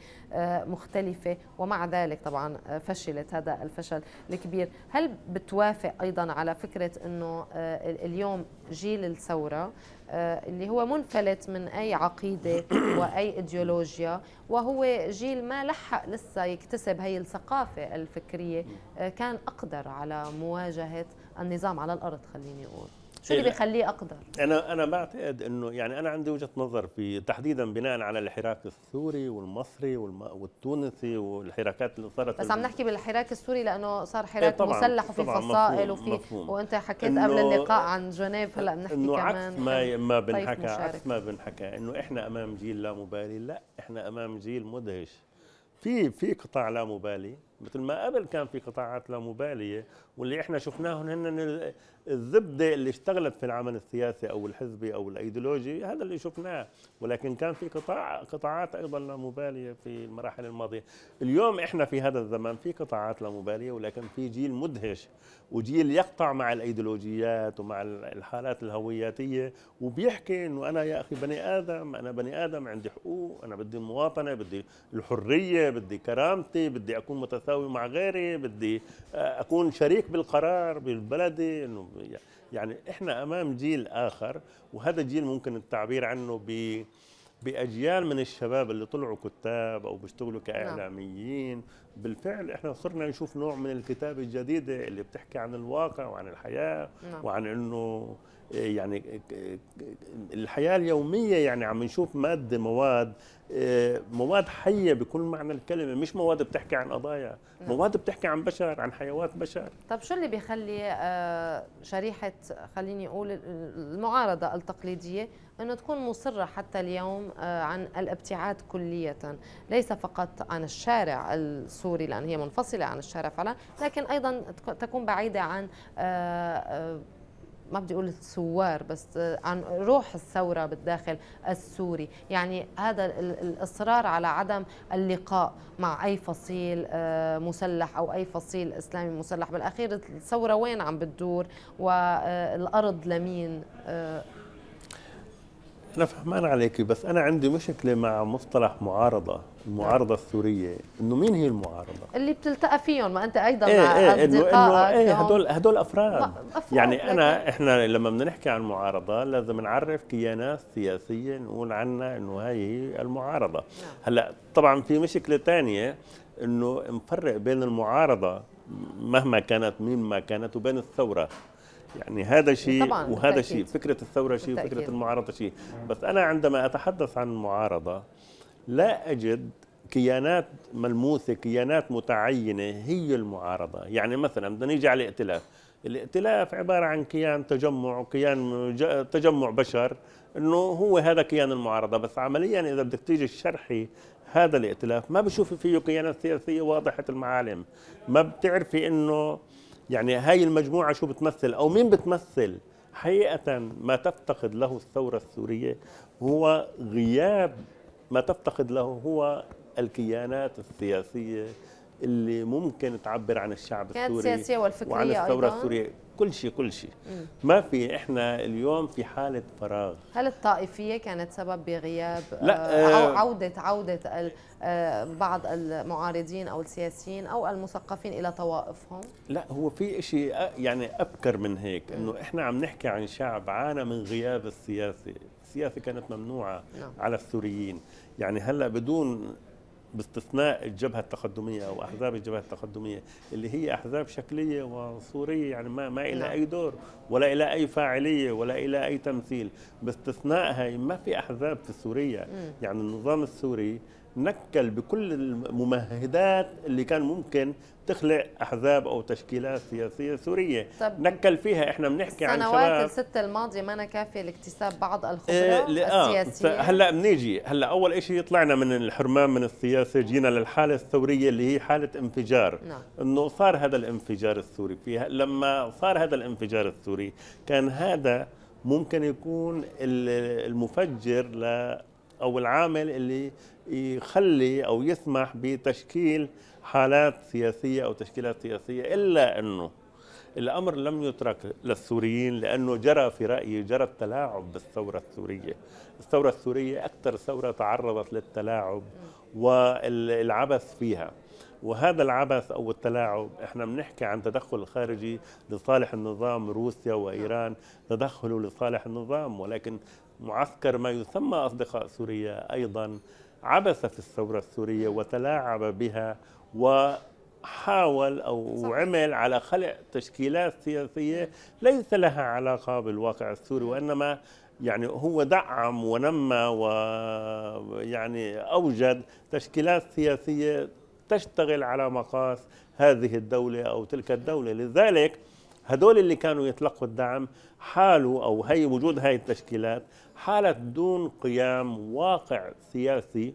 مختلفه ومع ذلك طبعا فشلت هذا الفشل الكبير هل بتوافق ايضا على فكره انه اليوم جيل الثوره آه، اللي هو منفلت من اي عقيده واي ايديولوجيا وهو جيل ما لحق لسه يكتسب هي الثقافه الفكريه آه، كان اقدر على مواجهه النظام على الارض خليني اقول شو اللي إيه، بيخليه اقدر؟ انا انا بعتقد انه يعني انا عندي وجهه نظر في تحديدا بناء على الحراك السوري والمصري والتونسي والحراكات اللي صارت بس عم نحكي بالحراك السوري لانه صار إيه، حراك طبعاً مسلح وفي طبعاً فصائل مفهوم وفي مفهوم وانت حكيت قبل اللقاء عن جنيف هلا بنحكي إنه عكس ما ما بنحكى عكس ما بنحكى انه احنا امام جيل لا مبالي لا احنا امام جيل مدهش في في قطاع لا مبالي مثل ما قبل كان في قطاعات لا مباليه واللي احنا شفناه هن الزبده اللي اشتغلت في العمل السياسي او الحزبي او الايديولوجي هذا اللي شفناه ولكن كان في قطاع قطاعات ايضا لا مباليه في المراحل الماضيه اليوم احنا في هذا الزمان في قطاعات لا مباليه ولكن في جيل مدهش وجيل يقطع مع الايديولوجيات ومع الحالات الهوياتيه وبيحكي انه انا يا اخي بني ادم انا بني ادم عندي حقوق انا بدي المواطنه بدي الحريه بدي كرامتي بدي اكون متساوي مع غيري بدي آه، اكون شريك بالقرار بالبلدي انه يعني احنا امام جيل اخر وهذا الجيل ممكن التعبير عنه ب باجيال من الشباب اللي طلعوا كتاب او بيشتغلوا نعم. كاعلاميين بالفعل احنا صرنا نشوف نوع من الكتابه الجديده اللي بتحكي عن الواقع وعن الحياه نعم. وعن انه يعني الحياه اليوميه يعني عم نشوف ماده مواد آه، مواد حيه بكل معنى الكلمه مش مواد بتحكي عن قضايا نعم. مواد بتحكي عن بشر عن حيوات بشر طب شو اللي بيخلي آه، شريحه خليني اقول المعارضه التقليديه انه تكون مصره حتى اليوم آه، عن الابتعاد كليا ليس فقط عن الشارع السوري لان هي منفصله عن الشارع فعلا لكن ايضا تكون بعيده عن ما بدي اقول الثوار بس عن روح الثوره بالداخل السوري، يعني هذا الاصرار على عدم اللقاء مع اي فصيل آه، مسلح او اي فصيل اسلامي مسلح، بالاخير الثوره وين عم بتدور والارض آه، لمين آه، أنا فهمان عليك بس أنا عندي مشكلة مع مصطلح معارضة المعارضة السورية إنه مين هي المعارضة؟ اللي بتلتقى فيهم ما أنت أيضا ايه مع ايه أصدقائك ايه هدول هدول أفراد أفراد يعني أنا إحنا لما بدنا نحكي عن معارضة لازم نعرف كيانات سياسية نقول عنها إنه هاي هي المعارضة نعم. هلا طبعا في مشكلة ثانية إنه نفرق بين المعارضة مهما كانت مين ما كانت وبين الثورة يعني هذا شيء وهذا شيء فكرة الثورة شيء وفكرة المعارضة شيء بس أنا عندما أتحدث عن المعارضة لا أجد كيانات ملموسة كيانات متعينة هي المعارضة يعني مثلا بدنا نيجي على الائتلاف الائتلاف عبارة عن كيان تجمع كيان تجمع بشر انه هو هذا كيان المعارضة بس عمليا اذا بدك تيجي تشرحي هذا الائتلاف ما بشوفي فيه كيانات سياسية واضحة المعالم ما بتعرفي انه يعني هاي المجموعة شو بتمثل أو مين بتمثل حقيقة ما تفتقد له الثورة السورية هو غياب ما تفتقد له هو الكيانات السياسية اللي ممكن تعبر عن الشعب السوري السياسية والفكرية وعن الثورة أيضاً. السورية كل شيء كل شيء ما في احنا اليوم في حاله فراغ هل الطائفيه كانت سبب بغياب لا آه، او آه، عوده عوده آه، بعض المعارضين او السياسيين او المثقفين الى طوائفهم لا هو في شيء يعني ابكر من هيك انه احنا عم نحكي عن شعب عانى من غياب السياسه السياسه كانت ممنوعه لا. نعم. على السوريين يعني هلا بدون باستثناء الجبهه التقدميه او احزاب الجبهه التقدميه اللي هي احزاب شكليه وصوريه يعني ما ما لها نعم. اي دور ولا الى اي فاعليه ولا الى اي تمثيل باستثناء باستثنائها ما في احزاب في سوريا يعني النظام السوري نكل بكل الممهدات اللي كان ممكن تخلق احزاب او تشكيلات سياسيه سوريه طب نكل فيها احنا بنحكي عن شباب السنوات السته الماضيه ما كافيه لاكتساب بعض إيه، الخبره آه السياسيه هلا بنيجي هلا اول شيء طلعنا من الحرمان من السياسه جينا للحاله الثوريه اللي هي حاله انفجار نعم. انه صار هذا الانفجار السوري فيها لما صار هذا الانفجار السوري كان هذا ممكن يكون المفجر ل او العامل اللي يخلي او يسمح بتشكيل حالات سياسيه او تشكيلات سياسيه الا انه الامر لم يترك للسوريين لانه جرى في رايي جرى التلاعب بالثوره السوريه، الثوره السوريه اكثر ثوره تعرضت للتلاعب والعبث فيها. وهذا العبث او التلاعب احنا بنحكي عن تدخل خارجي لصالح النظام روسيا وايران تدخله لصالح النظام ولكن معسكر ما يسمى اصدقاء سوريا ايضا عبث في الثورة السورية وتلاعب بها وحاول أو صح. عمل على خلق تشكيلات سياسية ليس لها علاقة بالواقع السوري وإنما يعني هو دعم ونمى ويعني أوجد تشكيلات سياسية تشتغل على مقاس هذه الدولة أو تلك الدولة لذلك هدول اللي كانوا يتلقوا الدعم حالوا أو هي وجود هاي التشكيلات حالت دون قيام واقع سياسي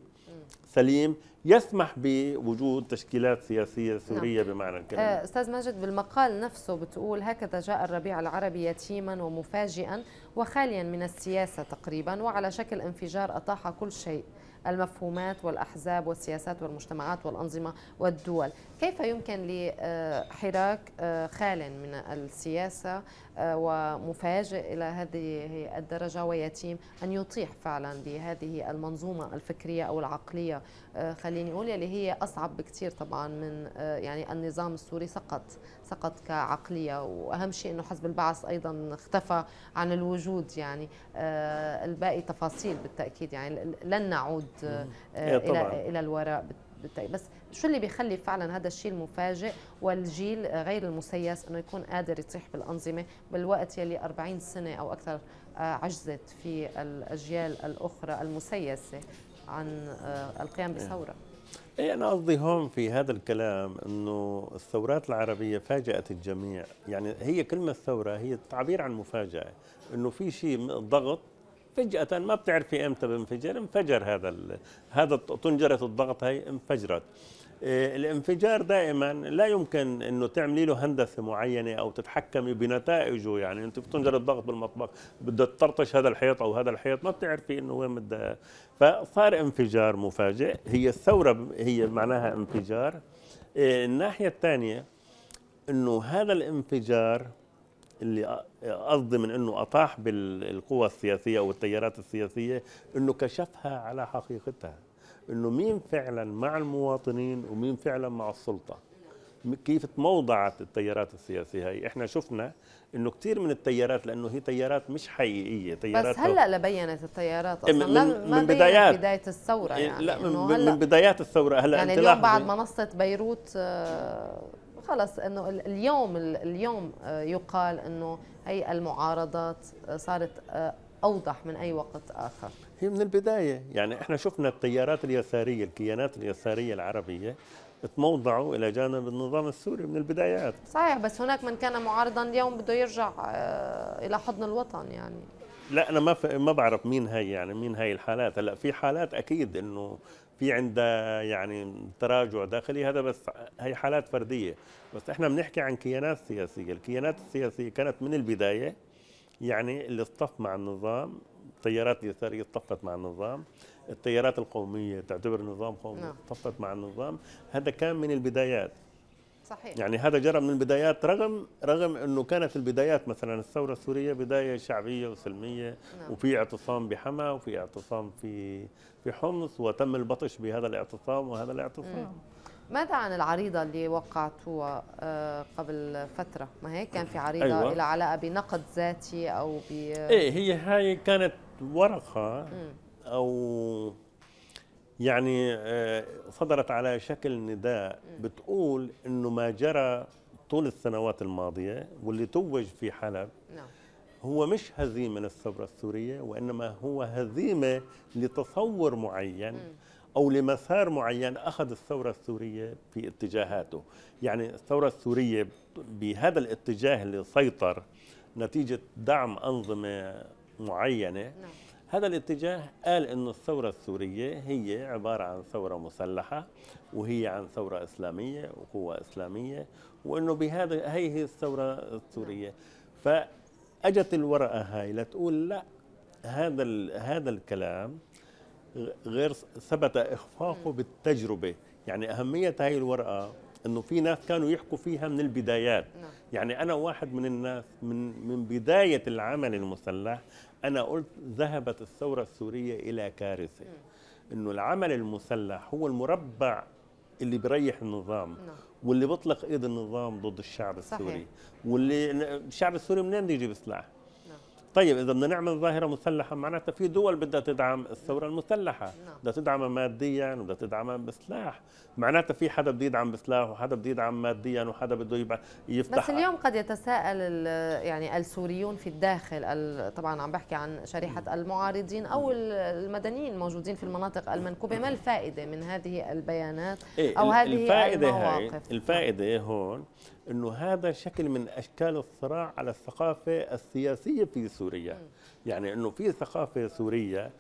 سليم يسمح بوجود تشكيلات سياسية نعم. سورية نعم. بمعنى الكلمة آه، أستاذ ماجد بالمقال نفسه بتقول هكذا جاء الربيع العربي يتيما ومفاجئا وخاليا من السياسة تقريبا وعلى شكل انفجار أطاح كل شيء المفهومات والأحزاب والسياسات والمجتمعات والأنظمة والدول كيف يمكن لحراك آه، آه، خال من السياسة آه، ومفاجئ إلى هذه الدرجة ويتيم أن يطيح فعلا بهذه المنظومة الفكرية أو العقلية خليني أقول اللي هي أصعب بكثير طبعا من يعني النظام السوري سقط سقط كعقلية وأهم شيء أنه حزب البعث أيضا اختفى عن الوجود يعني آه، الباقي تفاصيل بالتأكيد يعني لن نعود آه، إلى, إيه، إلى الوراء بالتأكيد بس شو اللي بيخلي فعلا هذا الشيء المفاجئ والجيل غير المسيس انه يكون قادر يطيح بالانظمه بالوقت يلي 40 سنه او اكثر آه، عجزت في الاجيال الاخرى المسيسه عن القيام إيه. بثوره اي انا قصدي هون في هذا الكلام انه الثورات العربيه فاجات الجميع، يعني هي كلمه ثوره هي تعبير عن مفاجاه، انه في شيء ضغط فجأة ما بتعرفي امتى بنفجر انفجر هذا هذا طنجرة الضغط هي انفجرت. آه، الانفجار دائما لا يمكن انه تعملي له هندسه معينه او تتحكمي بنتائجه يعني انت بتنجر الضغط بالمطبخ بدها تطرطش هذا الحيط او هذا الحيط ما بتعرفي انه وين بدها فصار انفجار مفاجئ هي الثوره هي معناها انفجار آه، الناحيه الثانيه انه هذا الانفجار اللي قصدي من انه اطاح بالقوى السياسيه او التيارات السياسيه انه كشفها على حقيقتها انه مين فعلا مع المواطنين ومين فعلا مع السلطه كيف تموضعت التيارات السياسيه هي احنا شفنا انه كثير من التيارات لانه هي تيارات مش حقيقيه تيارات بس هلا لبينت التيارات إيه، اصلا من, ما من بدايات بدايه الثوره إيه، يعني لا من, هلأ من بدايات الثوره هلا يعني اليوم بعد منصه بيروت آه، خلص انه اليوم اليوم آه، يقال انه هي المعارضات آه، صارت اوضح من اي وقت اخر هي من البداية يعني احنا شفنا التيارات اليسارية الكيانات اليسارية العربية تموضعوا الى جانب النظام السوري من البدايات صحيح بس هناك من كان معارضا اليوم بده يرجع آه، الى حضن الوطن يعني لا انا ما ما بعرف مين هي يعني مين هي الحالات هلا في حالات اكيد انه في عندها يعني تراجع داخلي هذا بس هي حالات فرديه بس احنا بنحكي عن كيانات سياسيه الكيانات السياسيه كانت من البدايه يعني اللي اصطف مع النظام التيارات اليسارية طفت مع النظام التيارات القومية تعتبر النظام قومي نعم. طفت مع النظام هذا كان من البدايات صحيح يعني هذا جرى من البدايات رغم رغم انه كانت البدايات مثلا الثوره السوريه بدايه شعبيه وسلميه نعم. وفي اعتصام بحما وفي اعتصام في في حمص وتم البطش بهذا الاعتصام وهذا الاعتصام مم. ماذا عن العريضه اللي وقعتوها آه، قبل فتره ما هيك كان في عريضه أيوة. لها علاقه بنقد ذاتي او ب ايه هي هاي كانت ورقة أو يعني آه، صدرت على شكل نداء بتقول أنه ما جرى طول السنوات الماضية واللي توج في حلب نعم. هو مش هزيمة للثورة السورية وإنما هو هزيمة لتصور معين أو لمسار معين أخذ الثورة السورية في اتجاهاته يعني الثورة السورية بهذا الاتجاه اللي سيطر نتيجة دعم أنظمة معينة نعم. هذا الاتجاه قال أن الثورة السورية هي عبارة عن ثورة مسلحة وهي عن ثورة إسلامية وقوة إسلامية وأنه بهذا هي هي الثورة السورية نعم. فأجت الورقة هاي لتقول لا هذا هذا الكلام غير ثبت إخفاقه بالتجربة يعني أهمية هاي الورقة انه في ناس كانوا يحكوا فيها من البدايات نعم. يعني انا واحد من الناس من من بدايه العمل المسلح انا قلت ذهبت الثوره السوريه الى كارثه انه العمل المسلح هو المربع اللي بيريح النظام نعم. واللي بيطلق ايد النظام ضد الشعب السوري صحيح. واللي الشعب السوري منين يجيب سلاح؟ طيب اذا بدنا نعمل ظاهره مسلحه معناتها في دول بدها تدعم الثوره المسلحه نعم. بدها تدعمها ماديا وبدها تدعمها بسلاح معناتها في حدا بده يدعم بسلاح وحدا بده يدعم ماديا وحدا بده يفتح بس اليوم قد يتساءل يعني السوريون في الداخل طبعا عم بحكي عن شريحه المعارضين او المدنيين الموجودين في المناطق المنكوبه ما الفائده من هذه البيانات إيه، او هذه الفائده المواقف هاي الفائده هون انه هذا شكل من اشكال الصراع على الثقافه السياسيه في سوريا يعني انه في ثقافه سوريه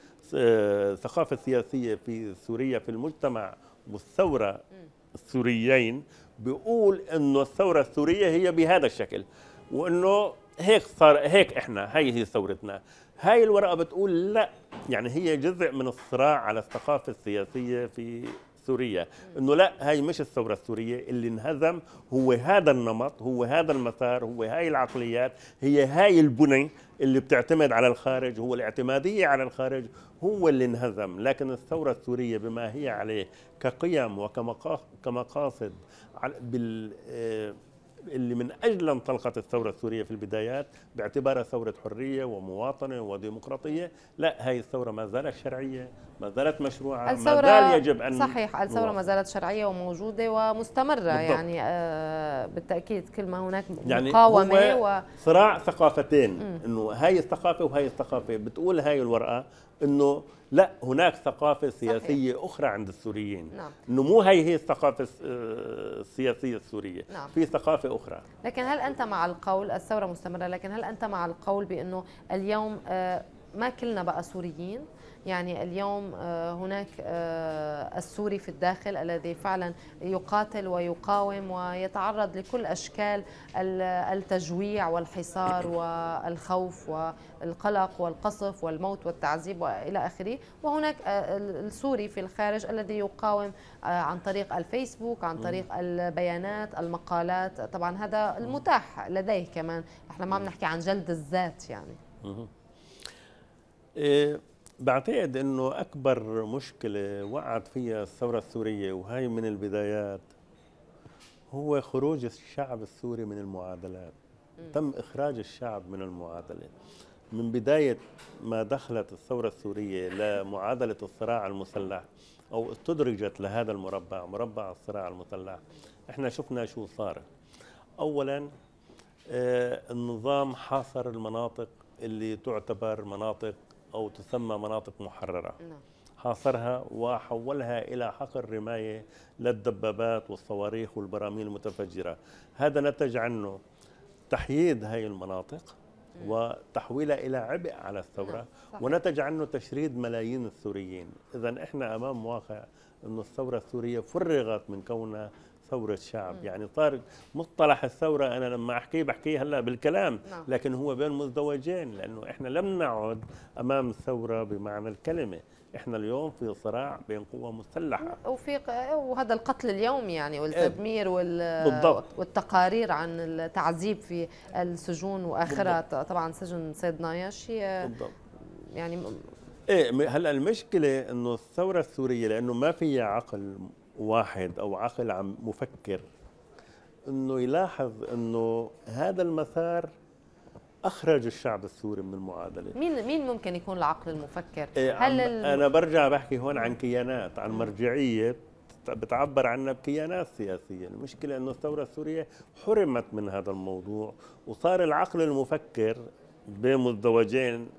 ثقافه سياسيه في سوريا في المجتمع والثوره السوريين بيقول انه الثوره السوريه هي بهذا الشكل وانه هيك صار هيك احنا هي هي ثورتنا هاي الورقه بتقول لا يعني هي جزء من الصراع على الثقافه السياسيه في الثوريه انه لا هاي مش الثوره السوريه اللي انهزم هو هذا النمط هو هذا المسار هو هاي العقليات هي هاي البنى اللي بتعتمد على الخارج هو الاعتماديه على الخارج هو اللي انهزم لكن الثوره السوريه بما هي عليه كقيم وكمقاصد بال آه، اللي من اجل انطلقت الثوره السوريه في البدايات باعتبارها ثوره حريه ومواطنه وديمقراطيه، لا هاي الثوره ما زالت شرعيه ما زالت مشروعة الثورة ما زال يجب أن صحيح الثورة ما زالت شرعية وموجودة ومستمرة بالضبط. يعني آه بالتأكيد كل ما هناك يعني مقاومة هو و... صراع ثقافتين أنه هاي الثقافة وهاي الثقافة بتقول هاي الورقة أنه لا هناك ثقافة سياسية صحيح. أخرى عند السوريين نعم. أنه مو هي هي الثقافة آه، السياسية السورية نعم. في ثقافة أخرى لكن هل أنت مع القول الثورة مستمرة لكن هل أنت مع القول بأنه اليوم آه ما كلنا بقى سوريين يعني اليوم آه، هناك آه، السوري في الداخل الذي فعلا يقاتل ويقاوم ويتعرض لكل أشكال التجويع والحصار والخوف والقلق والقصف والموت والتعذيب وإلى آخره وهناك آه، السوري في الخارج الذي يقاوم عن طريق الفيسبوك عن طريق البيانات المقالات طبعا هذا المتاح لديه كمان احنا ما عم نحكي عن جلد الذات يعني بعتقد انه اكبر مشكله وقعت فيها الثوره السوريه وهي من البدايات هو خروج الشعب السوري من المعادلات م. تم اخراج الشعب من المعادله من بدايه ما دخلت الثوره السوريه لمعادله الصراع المسلح او استدرجت لهذا المربع مربع الصراع المسلح احنا شفنا شو صار اولا آه، النظام حاصر المناطق اللي تعتبر مناطق أو تسمى مناطق محررة نعم. حاصرها وحولها إلى حقل رماية للدبابات والصواريخ والبراميل المتفجرة هذا نتج عنه تحييد هذه المناطق وتحويلها الى عبء على الثوره نعم، ونتج عنه تشريد ملايين السوريين، اذا احنا امام واقع انه الثوره السوريه فرغت من كونها ثورة شعب مم. يعني طارق مصطلح الثورة أنا لما أحكيه بحكيه هلا بالكلام نعم. لكن هو بين مزدوجين لأنه إحنا لم نعد أمام الثورة بمعنى الكلمة احنا اليوم في صراع بين قوى مسلحه وفي وهذا القتل اليوم يعني والتدمير وال إيه، بالضبط. والتقارير عن التعذيب في السجون واخرها طبعا سجن سيد ناياشي بالضبط. يعني ايه هلا المشكله انه الثوره السوريه لانه ما فيها عقل واحد او عقل عم مفكر انه يلاحظ انه هذا المسار اخرج الشعب السوري من المعادله مين مين ممكن يكون العقل المفكر إيه، هل الم... انا برجع بحكي هون عن كيانات عن مرجعيه بتعبر عنها بكيانات سياسيه المشكله انه الثوره السوريه حرمت من هذا الموضوع وصار العقل المفكر بين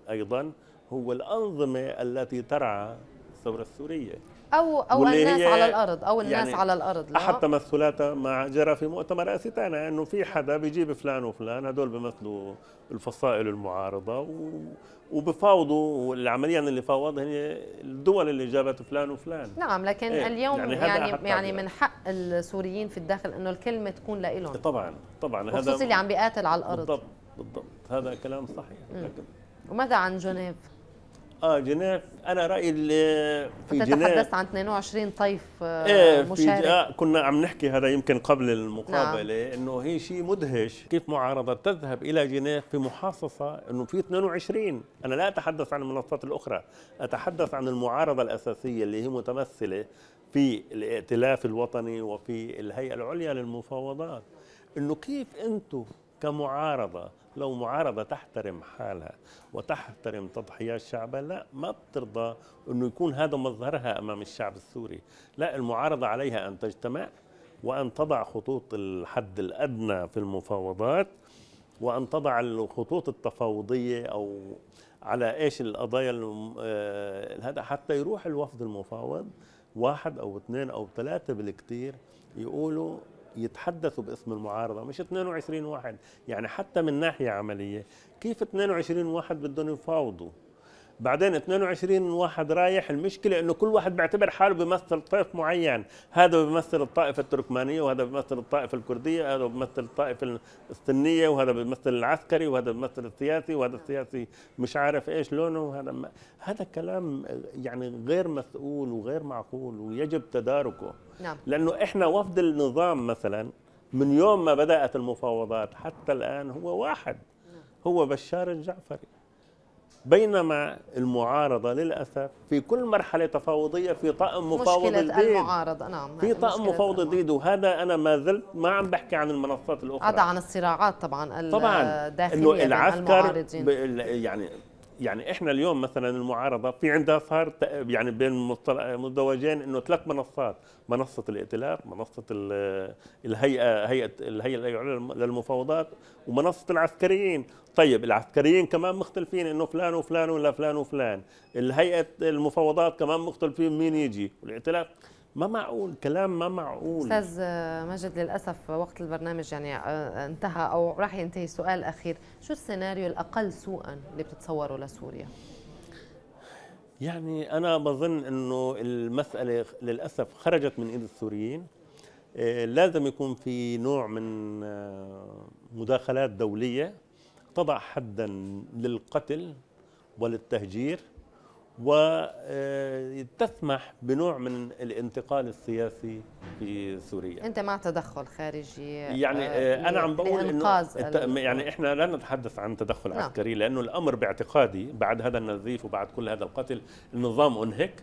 ايضا هو الانظمه التي ترعى الثوره السوريه او او الناس على الارض او الناس يعني على الارض لا. احد تمثلاتها ما جرى في مؤتمر ثاني انه في حدا بيجيب فلان وفلان هدول بيمثلوا الفصائل المعارضه و... وبفاوضوا عمليا اللي فاوضها هي الدول اللي جابت فلان وفلان نعم لكن إيه؟ اليوم يعني يعني, يعني من حق السوريين في الداخل انه الكلمه تكون لهم إيه، طبعا طبعا هذا اللي عم بيقاتل على الارض بالضبط بالضبط هذا كلام صحيح لكن وماذا عن جنيف؟ اه جنيف انا رايي في جنيف تحدثت عن 22 طيف آه، ايه مشارك في آه كنا عم نحكي هذا يمكن قبل المقابله نعم. انه هي شيء مدهش كيف معارضه تذهب الى جنيف في محاصصه انه في 22 انا لا اتحدث عن المنصات الاخرى اتحدث عن المعارضه الاساسيه اللي هي متمثله في الائتلاف الوطني وفي الهيئه العليا للمفاوضات انه كيف انتم كمعارضة لو معارضة تحترم حالها وتحترم تضحيات شعبها لا ما بترضى أنه يكون هذا مظهرها أمام الشعب السوري لا المعارضة عليها أن تجتمع وأن تضع خطوط الحد الأدنى في المفاوضات وأن تضع الخطوط التفاوضية أو على إيش القضايا آه، هذا حتى يروح الوفد المفاوض واحد أو اثنين أو ثلاثة بالكثير يقولوا يتحدثوا باسم المعارضه مش 22 واحد يعني حتى من ناحيه عمليه كيف 22 واحد بدهم يفاوضوا بعدين 22 واحد رايح المشكله انه كل واحد بيعتبر حاله بيمثل طائف معين هذا بيمثل الطائفه التركمانيه وهذا بيمثل الطائفه الكرديه هذا بيمثل الطائفه السنيه وهذا بيمثل العسكري وهذا بيمثل السياسي وهذا السياسي مش عارف ايش لونه وهذا ما هذا كلام يعني غير مسؤول وغير معقول ويجب تداركه نعم. لانه احنا وفد النظام مثلا من يوم ما بدات المفاوضات حتى الان هو واحد نعم. هو بشار الجعفري بينما المعارضه للاسف في كل مرحله تفاوضيه في طائم مفاوض مشكلة ضد المعارضه نعم في طائم مفاوض ضد وهذا انا ما زلت ما عم بحكي عن المنصات الاخرى هذا عن الصراعات طبعا الداخليه طبعا انه العسكر يعني يعني احنا اليوم مثلا المعارضه في عندها صار يعني بين مزدوجين انه ثلاث منصات منصه الائتلاف منصه الهيئه هيئه الهيئه العليا للمفاوضات ومنصه العسكريين طيب العسكريين كمان مختلفين انه فلان وفلان ولا فلان وفلان الهيئه المفاوضات كمان مختلفين مين يجي والائتلاف ما معقول كلام ما معقول استاذ مجد للاسف وقت البرنامج يعني آه، آه، انتهى او راح ينتهي سؤال اخير شو السيناريو الاقل سوءا اللي بتتصوره لسوريا يعني انا بظن انه المساله للاسف خرجت من ايد السوريين آه، لازم يكون في نوع من مداخلات دوليه تضع حدا للقتل وللتهجير وتسمح بنوع من الانتقال السياسي في سوريا انت مع تدخل خارجي يعني آه، آه، انا عم بقول انه يعني احنا لا نتحدث عن تدخل لا. نعم. عسكري لانه الامر باعتقادي بعد هذا النزيف وبعد كل هذا القتل النظام انهك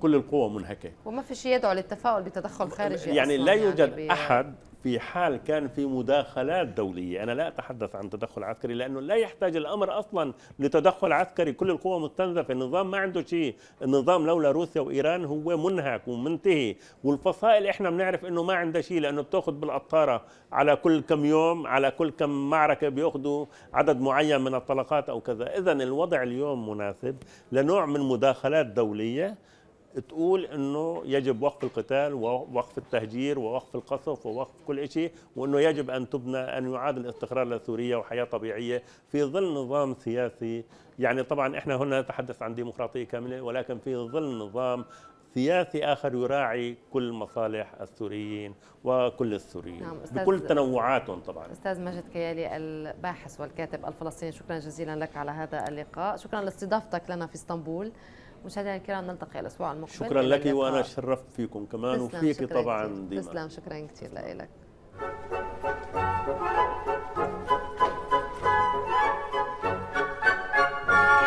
كل القوى منهكه وما في شيء يدعو للتفاؤل بتدخل خارجي يعني لا يعني يوجد يعني احد في حال كان في مداخلات دولية أنا لا أتحدث عن تدخل عسكري لأنه لا يحتاج الأمر أصلا لتدخل عسكري كل القوى مستنزفة النظام ما عنده شيء النظام لولا روسيا وإيران هو منهك ومنتهي والفصائل إحنا بنعرف أنه ما عنده شيء لأنه بتأخذ بالقطارة على كل كم يوم على كل كم معركة بيأخذوا عدد معين من الطلقات أو كذا إذا الوضع اليوم مناسب لنوع من مداخلات دولية تقول انه يجب وقف القتال ووقف التهجير ووقف القصف ووقف كل شيء وانه يجب ان تبنى ان يعاد الاستقرار لسوريا وحياه طبيعيه في ظل نظام سياسي يعني طبعا احنا هنا نتحدث عن ديمقراطيه كامله ولكن في ظل نظام سياسي اخر يراعي كل مصالح السوريين وكل السوريين نعم بكل تنوعاتهم طبعا استاذ مجد كيالي الباحث والكاتب الفلسطيني شكرا جزيلا لك على هذا اللقاء شكرا لاستضافتك لنا في اسطنبول مشاهدينا الكرام نلتقي الاسبوع المقبل شكرا لك وانا شرفت فيكم كمان وفيك طبعا ديما تسلم شكرا كثير لك Thank you.